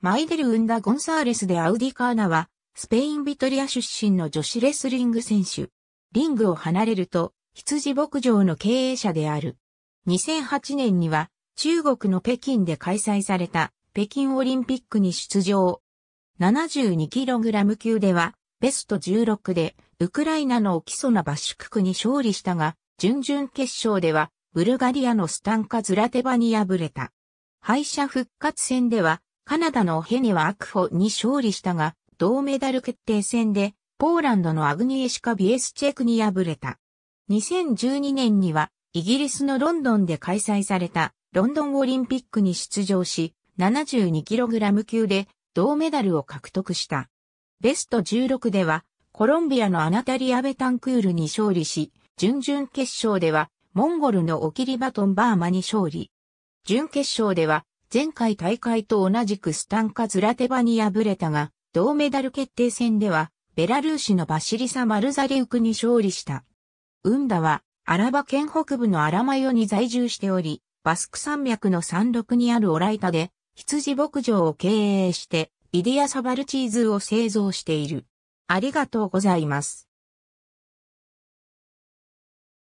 マイデル・ウンダ・ゴンサーレスでアウディカーナは、スペイン・ビトリア出身の女子レスリング選手。リングを離れると、羊牧場の経営者である。2008年には、中国の北京で開催された北京オリンピックに出場。72kg 級では、ベスト16で、ウクライナの基礎なバシュククに勝利したが、準々決勝では、ブルガリアのスタンカ・ズラテバに敗れた。敗者復活戦では、カナダのヘネはアクホに勝利したが、銅メダル決定戦で、ポーランドのアグニエシカ・ビエスチェクに敗れた。2012年には、イギリスのロンドンで開催された、ロンドンオリンピックに出場し、72kg 級で、銅メダルを獲得した。ベスト16では、コロンビアのアナタリア・ベタンクールに勝利し、準々決勝では、モンゴルのオキリバトン・バーマに勝利。準決勝では、前回大会と同じくスタンカズラテバに敗れたが、銅メダル決定戦では、ベラルーシのバシリサ・マルザリウクに勝利した。ウンダは、アラバ県北部のアラマヨに在住しており、バスク山脈の山麓にあるオライタで、羊牧場を経営して、イディアサバルチーズを製造している。ありがとうございます。